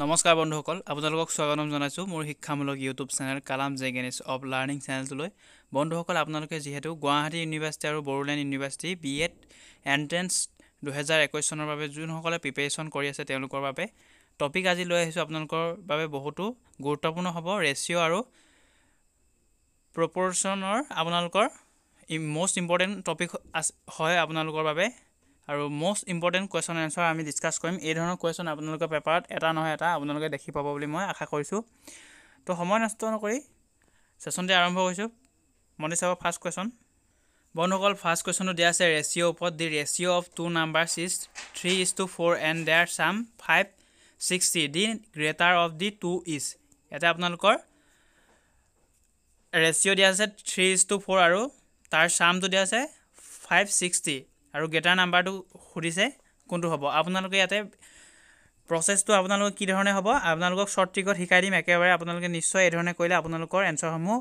নমস্কাৰ বন্ধুসকল আপোনালোকক স্বাগতম জনাইছোঁ মোৰ শিক্ষামূলক YouTube channel Kalam genius of learning চেনেলটোলৈ বন্ধুসকল আপোনালোকে যিহেতু গুৱাহাটী ইউনিভাৰ্চিটি আৰু Bodoland university B Ed entrance দুহেজাৰ একৈছ চনৰ বাবে যোনসকলে প্ৰিপেৰেশ্যন কৰি আছে তেওঁলোকৰ বাবে টপিক আজি লৈ আহিছোঁ আপোনালোকৰ বাবে বহুতো গুৰুত্বপূৰ্ণ হ'ব ৰেচিঅ' আৰু প্ৰপৰশ্যনৰ আপোনালোকৰ মষ্ট ইম্পৰ্টেণ্ট টপিক আছ হয় আপোনালোকৰ বাবে আৰু মষ্ট ইম্পৰ্টেণ্ট কুৱেশ্যন এনচাৰ আমি ডিছকাছ কৰিম এই ধৰণৰ কুৱেশ্যন আপোনালোকৰ পেপাৰত এটা নহয় এটা আপোনালোকে দেখি পাব বুলি মই আশা কৰিছোঁ তো সময় নষ্ট নকৰি ছেশ্যনটি আৰম্ভ কৰিছোঁ মনে চাব ফাৰ্ষ্ট কুৱেশ্যন বন্ধুসকল ফাৰ্ষ্ট কুৱেশ্যনটো দিয়া আছে ৰেচিঅ' ওপৰত the ratio' of two numbers is three is to four and their sum five sixty the greater of the two is ইয়াতে আপোনালোকৰ ৰেচিঅ' দিয়া আছে থ্ৰী ইজ টু ফ'ৰ আৰু তাৰ চামটো দিয়া আছে ফাইভ ছিক্সটি আৰু গেটাৰ নাম্বাৰটো সুধিছে কোনটো হ'ব আপোনালোকে ইয়াতে প্ৰচেছটো আপোনালোকৰ কি ধৰণে হ'ব আপোনালোকক শ্বৰ্ট ট্ৰিকত শিকাই দিম একেবাৰে আপোনালোকে নিশ্চয় এইধৰণে কৰিলে আপোনালোকৰ এনচাৰসমূহ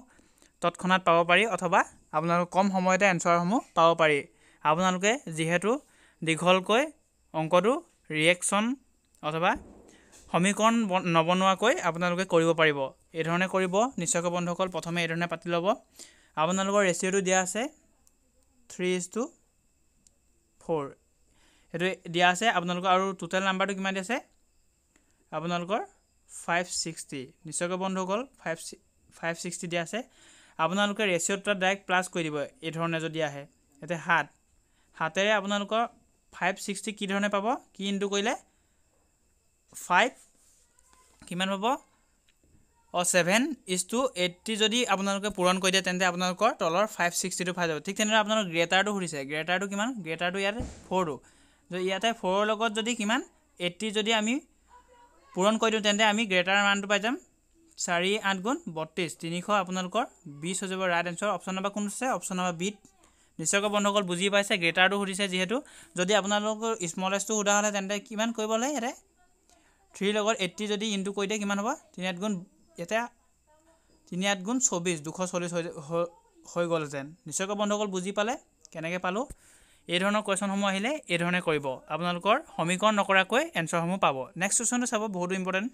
তৎক্ষণাত পাব পাৰি অথবা আপোনালোক কম সময়তে এনচাৰসমূহ পাব পাৰি আপোনালোকে যিহেতু দীঘলকৈ অংকটো ৰিয়েকশ্যন অথবা সমীকৰণ নবনোৱাকৈ আপোনালোকে কৰিব পাৰিব এইধৰণে কৰিব নিশ্চয়কৈ বন্ধুসকল প্ৰথমে এইধৰণে পাতি ল'ব আপোনালোকৰ ৰেচিঅ'টো দিয়া আছে থ্ৰী ইজ টু ফ'ৰ সেইটো দিয়া আছে আপোনালোকৰ আৰু টোটেল নাম্বাৰটো কিমান দিছে আপোনালোকৰ ফাইভ ছিক্সটি নিশ্চয়কৈ বন্ধ হ'ল ফাইভ ফাইভ ছিক্সটি দিয়া আছে আপোনালোকে ৰেচিঅ'টো ডাইৰেক্ট প্লাছ কৰি দিব এই ধৰণে যদি আহে এতিয়া সাত হাতেৰে আপোনালোকৰ ফাইভ ছিক্সটি কি ধৰণে পাব কি ইনটো কৰিলে ফাইভ কিমান পাব ছেভেন ইজ টু এইটটি যদি আপোনালোকে পূৰণ কৰি দিয়ে তেন্তে আপোনালোকৰ তলৰ ফাইভ ছিক্সটি টু ফাইভ যাব ঠিক তেনেদৰে আপোনালোকৰ গ্ৰেটাৰটো সুধিছে গ্ৰেটাৰটো কিমান গ্ৰেটাৰটো ইয়াত ফ'ৰটো ইয়াতে ফ'ৰৰ লগত যদি কিমান এইটটি যদি আমি পূৰণ কৰি দিওঁ তেন্তে আমি গ্ৰেটাৰ মানটো পাই যাম চাৰি আঠ গুণ বত্ৰিছ তিনিশ আপোনালোকৰ বিছ হৈ যাব ৰাইট এনচাৰ অপশ্যন নম্বৰ কোন আছে অপশ্যন নম্বৰ বিত নিশ্চয়কৈ বন্ধুসকল বুজি পাইছে গ্ৰেটাৰটো সুধিছে যিহেতু যদি আপোনালোকৰ স্মলেষ্টটো সোধা হ'লে তেন্তে কিমান কৰিব লাগে ইয়াতে থ্ৰীৰ লগত এইটটি যদি ইনটো কৰি দিয়ে কিমান হ'ব তিনি আঠ গুণ ইয়াতে তিনি আঠ গুণ চৌবিছ দুশ চল্লিছ হৈ গ'ল যেন নিশ্চয়কৈ বন্ধুসকল বুজি পালে কেনেকৈ পালোঁ এই ধৰণৰ কুৱেশ্যনসমূহ আহিলে এই ধৰণে কৰিব আপোনালোকৰ সমীকৰণ নকৰাকৈ এনচাৰসমূহ পাব নেক্সট কুৱেশ্যনটো চাব বহুতো ইম্পৰ্টেণ্ট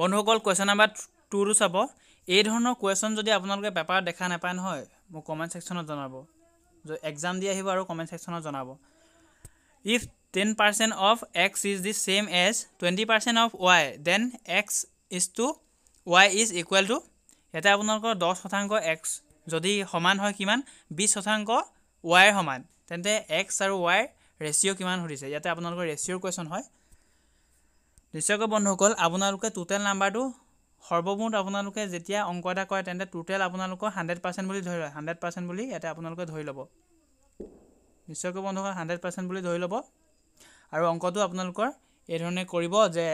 বন্ধুসকল কুৱেশ্যন নাম্বাৰ টুটো চাব এই ধৰণৰ কুৱেশ্যন যদি আপোনালোকে পেপাৰত দেখা নাপায় নহয় মোক কমেণ্ট ছেকশ্যনত জনাব এক্সাম দি আহিব আৰু কমেণ্ট ছেকশ্যনত জনাব if ten percent of X is the same as twenty percent of Y then X is to Y is equal to এতিয়া আপোনালোকৰ দহ শতাংশ এক্স যদি সমান হয় কিমান বিছ শতাংশ ৱাইৰ সমান তেন্তে এক্স আৰু ৱাইৰ ৰেচিঅ' কিমান সুধিছে ইয়াতে আপোনালোকৰ ৰেচিঅ'ৰ কুৱেশ্যন হয় নিশ্চয়কৈ বন্ধুসকল আপোনালোকে টোটেল নাম্বাৰটো সৰ্বমুঠ আপোনালোকে যেতিয়া অংক এটা কৰে তেন্তে টোটেল আপোনালোকৰ হাণ্ড্ৰেড পাৰ্চেণ্ট বুলি ধৰি লয় হাণ্ড্ৰেড পাৰ্চেণ্ট বুলি ইয়াতে আপোনালোকে ধৰি ল'ব নিশ্চয়কৈ বন্ধুসকল হাণ্ড্ৰেড পাৰ্চেণ্ট বুলি ধৰি ল'ব আৰু অংকটো আপোনালোকৰ এইধৰণে কৰিব যে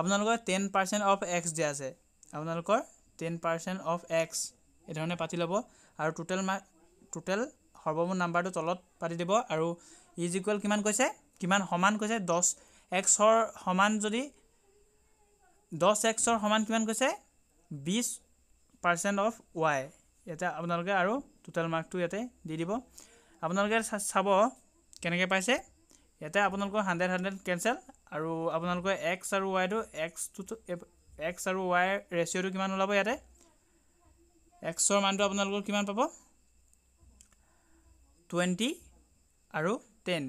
আপোনালোকৰ টেন পাৰ্চেণ্ট অফ এক্স দিয়া আছে আপোনালোকৰ টেন পাৰ্চেণ্ট অফ এক্স এইধৰণে পাতি ল'ব আৰু টোটেল মা টোটেল সৰ্বমুঠ নাম্বাৰটো তলত পাতি দিব আৰু ইজ ইকুৱেল কিমান কৈছে কিমান সমান কৈছে দহ এক্সৰ সমান যদি দহ এক্সৰ সমান কিমান কৈছে বিছ পাৰ্চেণ্ট অফ ৱাই ইয়াতে আপোনালোকে আৰু টোটেল মাৰ্কটো ইয়াতে দি দিব আপোনালোকে চাব কেনেকৈ পাইছে ইয়াতে আপোনালোকৰ হাণ্ড্ৰেড হাণ্ড্ৰেড কেনচেল আৰু আপোনালোকৰ এক্স আৰু ৱাইটো এক্সটো এক্স আৰু ৱাই ৰেচিঅ'টো কিমান ওলাব ইয়াতে এক্সৰ মানটো আপোনালোকৰ কিমান পাব টুৱেণ্টি আৰু টেন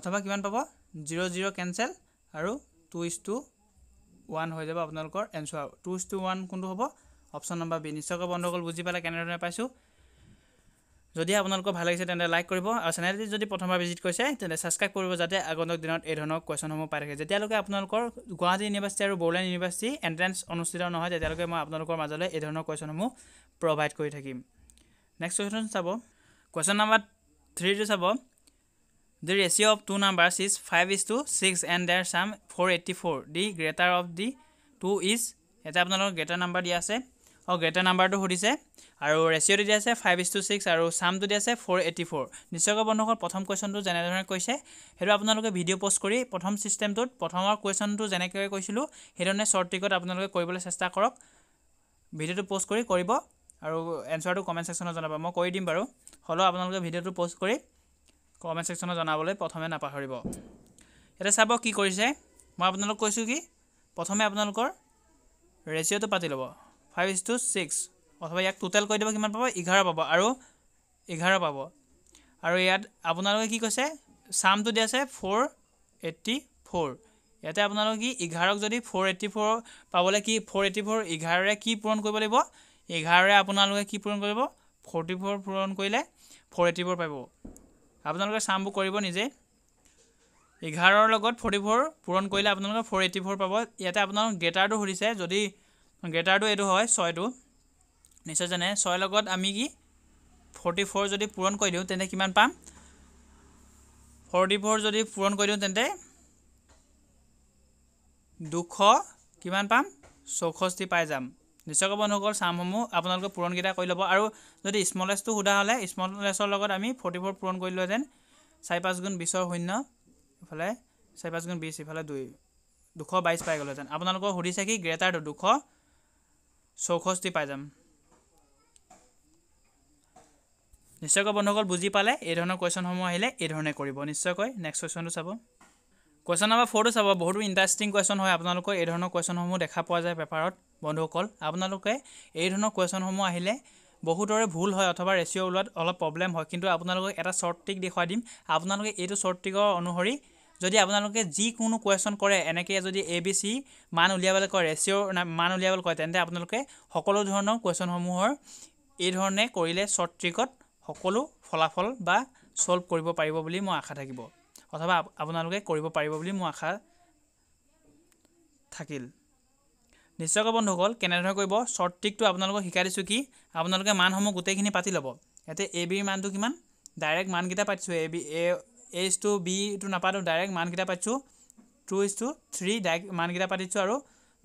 অথবা কিমান পাব জিৰ' জিৰ' কেনচেল আৰু টু ইজ টু ওৱান হৈ যাব আপোনালোকৰ answer two is to one কোনটো হ'ব অপশ্যন নম্বৰ বি নিশ্চয়কৈ বন্ধুসকল বুজি পালে কেনেধৰণে পাইছোঁ যদি আপোনালোকৰ ভাল লাগিছে তেন্তে লাইক কৰিব আৰু চেনেলটি যদি প্ৰথমবাৰ ভিজিট কৰিছে তেন্তে ছাবস্ক্ৰাইব কৰিব যাতে আগন্তক দিনত এই ধৰণৰ কুৱেশ্যনসমূহ পাই থাকে যেতিয়ালৈকে আপোনালোকৰ গুৱাহাটী ইউনিভাৰ্চিটি আৰু বৰলেণ্ড ইউনিভাৰ্চিটি এণ্ট্ৰেঞ্চ অনুষ্ঠিত নহয় তেতিয়ালৈকে মই আপোনালোকৰ মাজলৈ এই ধৰণৰ কুৱেশ্যনসমূহ প্ৰভাইড কৰি থাকিম নেক্সট কুৱেশ্যন চাব কুৱেশ্যন নাম্বাৰ থ্ৰীটো চাব the ratio' of two number is five is to six and their sum four eighty four the greater of the two is এটা আপোনালোকৰ গ্ৰেটাৰ নাম্বাৰ দিয়া আছে অঁ গ্ৰেটাৰ নাম্বাৰটো সুধিছে আৰু ৰেচিঅ'টো দিয়া আছে ফাইভ ইজ টু ছিক্স আৰু চামটো দিয়া আছে ফ'ৰ এইটি ফ'ৰ নিশ্চয়কৈ বন্ধুসকল প্ৰথম কুৱেশ্যনটো যেনেধৰণে কৈছে সেইটো আপোনালোকে ভিডিঅ' পষ্ট কৰি প্ৰথম ছিষ্টেমটোত প্ৰথমৰ কুৱেশ্যনটো যেনেকৈ কৈছিলোঁ সেইধৰণে শ্বৰ্ট ট্ৰিকত আপোনালোকে কৰিবলৈ চেষ্টা কৰক ভিডিঅ'টো পষ্ট কৰি কৰিব আৰু এনচাৰটো কমেণ্ট ছেকশ্যনত জনাব মই কৰি দিম বাৰু হ'লেও আপোনালোকে ভিডিঅ'টো পষ্ট কৰি কমেণ্ট ছেকশ্যনত জনাবলৈ প্ৰথমে নাপাহৰিব এতিয়া চাব কি কৰিছে মই আপোনালোক কৈছোঁ কি প্ৰথমে আপোনালোকৰ ৰেচিঅ'টো পাতি ল'ব ফাইভ ইজ টু ছিক্স অথবা ইয়াক টোটেল কৰি দিব কিমান পাব এঘাৰ পাব আৰু এঘাৰ পাব আৰু ইয়াত আপোনালোকে কি কৈছে চামটো দিয়াছে ফ'ৰ এইটি ফ'ৰ ইয়াতে আপোনালোকে কি এঘাৰক যদি ফ'ৰ এইটি ফ'ৰ পাবলৈ কি ফ'ৰ এইটি ফ'ৰ এঘাৰৰে কি পূৰণ কৰিব লাগিব এঘাৰৰে আপোনালোকে কি পূৰণ কৰিব ফৰ্টি ফ'ৰ পূৰণ কৰিলে ফ'ৰ এইটি ফ'ৰ পাব আপোনালোকে চামবোৰ কৰিব নিজে এঘাৰৰ লগত ফৰ্টি ফ'ৰ পূৰণ কৰিলে আপোনালোকে ফ'ৰ এইটি ফ'ৰ পাব ইয়াতে আপোনালোক গ্ৰেটাৰটো সুধিছে যদি গ্ৰেটাৰটো এইটো হয় ছয়টো নিশ্চয় জানে ছয়ৰ লগত আমি কি ফৰ্টি ফ'ৰ যদি পূৰণ কৰি দিওঁ তেন্তে কিমান পাম ফৰ্টি ফ'ৰ যদি পূৰণ কৰি দিওঁ তেন্তে দুশ কিমান পাম চৌষষ্ঠি পাই যাম নিশ্চয়কৈ বন্ধুসকল চামসমূহ আপোনালোকে পূৰণকেইটা কৰি ল'ব আৰু যদি স্মলেষ্টটো সোধা হ'লে স্মলেষ্টৰ লগত আমি ফৰ্টি ফ'ৰ পূৰণ কৰিলোহেঁতেন চাৰি পাঁচ গুণ বিছৰ শূন্য ইফালে চাৰি পাঁচ গুণ বিছ ইফালে দুই দুশ বাইছ পাই গ'লোহেঁতেন আপোনালোকৰ সুধিছে কি গ্ৰেটাৰটো দুশ চৌষষ্ঠি পাই যাম নিশ্চয়কৈ বন্ধুসকল বুজি পালে এই ধৰণৰ কুৱেশ্যনসমূহ আহিলে এই ধৰণে কৰিব নিশ্চয়কৈ নেক্সট কুৱেশ্যনটো চাব কুৱেশ্যন নাম্বাৰ ফ'ৰটো চাব বহুতো ইণ্টাৰেষ্টিং কুৱেশ্যন হয় আপোনালোকৰ এই ধৰণৰ কুৱেশ্যনসমূহ দেখা পোৱা যায় পেপাৰত বন্ধুসকল আপোনালোকে এই ধৰণৰ কুৱেশ্যনসমূহ আহিলে বহুতৰে ভুল হয় অথবা ৰেচিঅ' ওলোৱাত অলপ প্ৰব্লেম হয় কিন্তু আপোনালোকক এটা শ্বৰ্ট টিক দেখুৱাই দিম আপোনালোকে এইটো শ্বৰ্ট টিকৰ অনুসৰি যদি আপোনালোকে যিকোনো কুৱেশ্যন কৰে এনেকৈ যদি এ বি চি মান উলিয়াবলৈ কয় ৰেচিঅ' মান উলিয়াবলৈ কয় তেন্তে আপোনালোকে সকলো ধৰণৰ কুৱেশ্যনসমূহৰ ধৰণে কৰিলে শ্বৰ্ট ট্ৰিকত সকলো ফলাফল বা ছল্ভ কৰিব পাৰিব বুলি মই আশা থাকিব অথবা আপোনালোকে কৰিব পাৰিব বুলি মোৰ আশা থাকিল নিশ্চয়কৈ বন্ধুসকল কেনেধৰণে কৰিব শ্বৰ্ট ট্ৰিকটো আপোনালোকক শিকাই দিছোঁ কি আপোনালোকে মানসমূহ গোটেইখিনি পাতি ল'ব ইয়াতে এ বিৰ মানটো কিমান ডাইৰেক্ট মানকেইটা পাতিছোঁ A B A is to বিটো নাপালোঁ ডাইৰেক্ট মানকেইটা পাতিছোঁ two is to three direct মানকেইটা পাতিছোঁ আৰু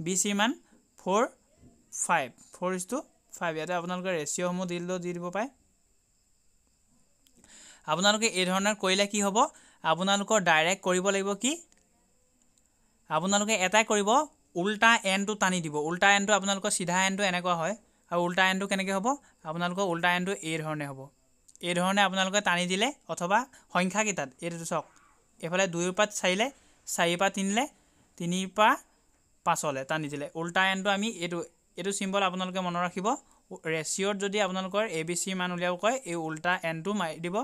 বি চি মান four five four is to five ইয়াতে আপোনালোকে ৰেচিঅ'সমূহ দিলেও দি দিব পাৰে আপোনালোকে এই ধৰণে কৰিলে কি হ'ব আপোনালোকৰ ডাইৰেক্ট কৰিব লাগিব কি আপোনালোকে এটাই কৰিব উল্টা এনটো টানি দিব উল্টা এনটো আপোনালোকৰ চিধা এনটো এনেকুৱা হয় আৰু উল্টা এনটো কেনেকৈ হ'ব আপোনালোকৰ উল্টা এনটো এই ধৰণে হ'ব এইধৰণে আপোনালোকে টানি দিলে অথবা সংখ্যাকেইটাত এইটো চাওক এইফালে দুই পৰা চাৰিলে চাৰিৰ পৰা তিনিলে তিনিৰ পৰা পাঁচলৈ টানি দিলে উল্টা এনটো আমি এইটো এইটো চিম্বল আপোনালোকে মনত ৰাখিব ৰেচিঅ'ত যদি আপোনালোকৰ এ বি চি মান উলিয়াব কয় এই উল্টা এনটো মাৰি দিব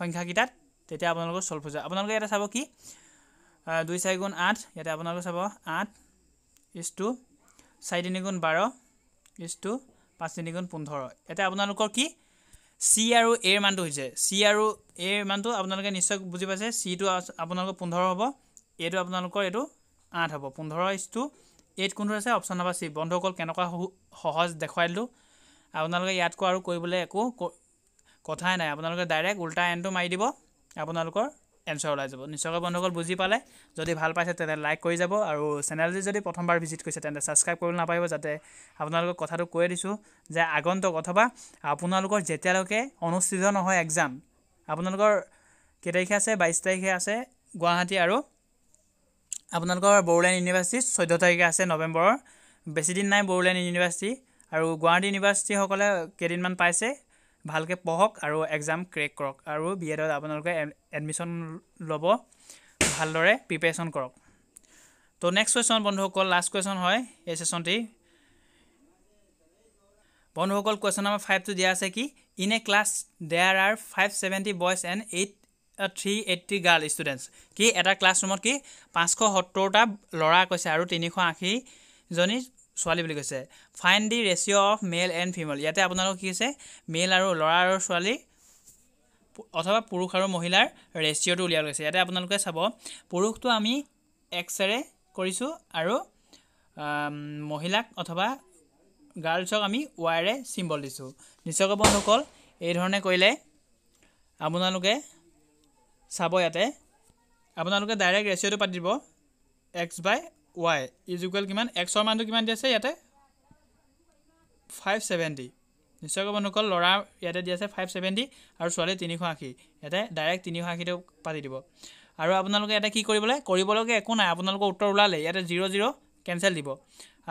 সংখ্যাকেইটাত তেতিয়া আপোনালোকৰ চল্ভ হৈ যায় আপোনালোকে ইয়াতে চাব কি দুই চাৰি গুণ আঠ ইয়াতে আপোনালোকে চাব আঠ ইজ টু চাৰি তিনি গুণ বাৰ ইজ টু পাঁচ তিনি গুণ পোন্ধৰ ইয়াতে আপোনালোকৰ কি চি আৰু এৰ মানটো হৈছে চি আৰু এৰ মানটো আপোনালোকে নিশ্চয় বুজি পাইছে চিটো আপোনালোকৰ পোন্ধৰ হ'ব এইটো আপোনালোকৰ এইটো আঠ হ'ব পোন্ধৰ ইঞ্চটো এইট কোনটো আছে অপশ্যন নাম্বাৰ চি বন্ধুসকল কেনেকুৱা সহজ দেখুৱাই দিলোঁ আপোনালোকে ইয়াতকৈ আৰু কৰিবলৈ একো কথাই নাই আপোনালোকে ডাইৰেক্ট উল্টা এনটো মাৰি দিব আপোনালোকৰ এনচাৰ ওলাই যাব নিশ্চয়কৈ বন্ধুসকল বুজি পালে যদি ভাল পাইছে তেন্তে লাইক কৰি যাব আৰু চেনেলটি যদি প্ৰথমবাৰ ভিজিট কৰিছে তেন্তে ছাবস্ক্ৰাইব কৰিবলৈ নাপাৰিব যাতে আপোনালোকক কথাটো কৈয়ে দিছোঁ যে আগন্তক অথবা আপোনালোকৰ যেতিয়ালৈকে অনুষ্ঠিত নহয় এক্সাম আপোনালোকৰ কেই তাৰিখে আছে বাইছ তাৰিখে আছে গুৱাহাটী আৰু আপোনালোকৰ বড়োলেণ্ড ইউনিভাৰ্চিটি চৈধ্য তাৰিখে আছে নৱেম্বৰৰ বেছিদিন নাই বড়োলেণ্ড ইউনিভাৰ্চিটি আৰু গুৱাহাটী ইউনিভাৰ্চিটিসকলে কেইদিনমান পাইছে ভালকৈ পঢ়ক আৰু এক্সাম ক্ৰেক কৰক আৰু বি এডত আপোনালোকে এডমিশ্যন ল'ব ভালদৰে প্ৰিপেৰেশ্যন কৰক তো নেক্সট কুৱেশ্যন বন্ধুসকল লাষ্ট কুৱেশ্যন হয় এই ছেশ্যনটি বন্ধুসকল কুৱেশ্যন নম্বৰ ফাইভটো দিয়া আছে কি in a class there are five seventy boys and eight three eighty girl students কি এটা ক্লাছ ৰুমত কি পাঁচশ সত্তৰটা ল'ৰা কৈছে আৰু তিনিশ আশীজনী ছোৱালী বুলি কৈছে find the ratio' of male and female ইয়াতে আপোনালোকে কি কৈছে মেল আৰু ল'ৰা আৰু ছোৱালী অথবা পুৰুষ আৰু মহিলাৰ ৰেচিঅ'টো উলিয়াব লৈছে ইয়াতে আপোনালোকে চাব পুৰুষটো আমি এক্সৰে কৰিছোঁ আৰু মহিলাক অথবা গাৰ্লছক আমি ৱাইৰে চিম্বল দিছোঁ নিশ্চয়কৈ বন্ধুসকল এইধৰণে কৰিলে আপোনালোকে চাব ইয়াতে আপোনালোকে ডাইৰেক্ট ৰেচিঅ'টো পাতি দিব X by Y is equal কিমান এক্সৰ মানটো কিমান দিয়াছে ইয়াতে ফাইভ ছেভেণ্টি নিশ্চয় ক'ব নকল ল'ৰা ইয়াতে দিয়াছে ফাইভ ছেভেণ্টি আৰু ছোৱালী তিনিশ আশী ইয়াতে ডাইৰেক্ট তিনিশ আশীটো পাতি দিব আৰু আপোনালোকে ইয়াতে কি কৰিবলৈ কৰিবলৈকে একো নাই আপোনালোকৰ উত্তৰ ওলালে ইয়াতে জিৰ' জিৰ' কেঞ্চেল দিব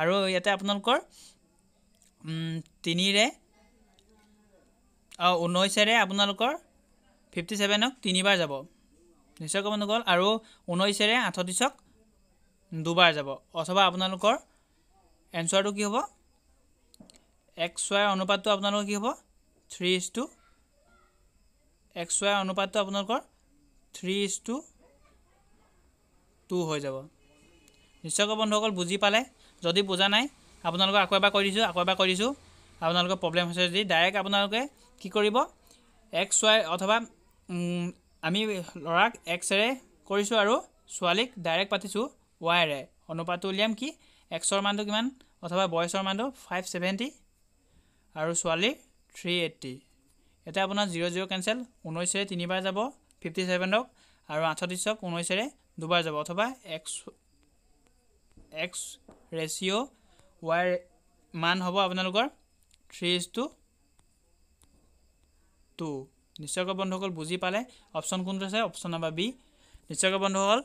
আৰু ইয়াতে আপোনালোকৰ তিনিৰে ঊনৈছেৰে আপোনালোকৰ ফিফটি ছেভেনক তিনিবাৰ যাব নিশ্চয় ক'ব নগ'ল আৰু ঊনৈছেৰে আঠত্ৰিছক দুবাৰ যাব অথবা আপোনালোকৰ এনচাৰটো কি হ'ব এক্স ৱাইৰ অনুপাতটো আপোনালোকৰ কি হ'ব থ্ৰী ইজ টু এক্স ৱাইৰ অনুপাতটো আপোনালোকৰ থ্ৰী ইজ টু টু হৈ যাব নিশ্চয়কৈ বন্ধুসকল বুজি পালে যদি বুজা নাই আপোনালোকে আকৌ এবাৰ কৰি দিছোঁ আকৌ এবাৰ কৰি দিছোঁ আপোনালোকৰ প্ৰব্লেম হৈছে যদি ডাইৰেক্ট আপোনালোকে কি কৰিব এক্স ৱাই অথবা আমি ল'ৰাক এক্সৰে কৰিছোঁ আৰু ছোৱালীক ডাইৰেক্ট পাতিছোঁ ৱাইৰে অনুপাতটো উলিয়াম কি এক্সৰ মানটো কিমান অথবা বয়ছৰ মানটো ফাইভ ছেভেণ্টি আৰু ছোৱালীৰ থ্ৰী এইট্টি এতিয়া আপোনাৰ জিৰ' জিৰ' কেঞ্চেল ঊনৈছেৰে তিনিবাৰ যাব ফিফটি ছেভেনক আৰু আঠত্ৰিছক ঊনৈছেৰে দুবাৰ যাব অথবা এক্স এক্স ৰেচিঅ' ৱাই মান হ'ব আপোনালোকৰ থ্ৰী ইজ টু টু নিশ্চয়কৈ বন্ধুসকল বুজি পালে অপশ্যন কোনটো আছে অপশ্যন নাম্বাৰ বি নিশ্চয়কৈ বন্ধুসকল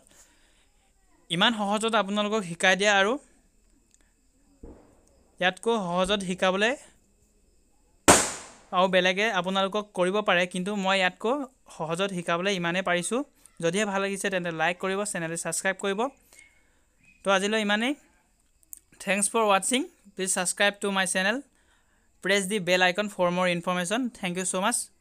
ইমান সহজত আপোনালোকক শিকাই দিয়া আৰু ইয়াতকৈ সহজত শিকাবলৈ আৰু বেলেগে আপোনালোকক কৰিব পাৰে কিন্তু মই ইয়াতকৈ সহজত শিকাবলৈ ইমানেই পাৰিছোঁ যদিহে ভাল লাগিছে তেন্তে লাইক কৰিব চেনেলটো ছাবস্ক্ৰাইব কৰিব তো আজিলৈ ইমানেই থেংকছ ফৰ ৱাটছিং please subscribe to my channel press the bell icon for more information thank you so' much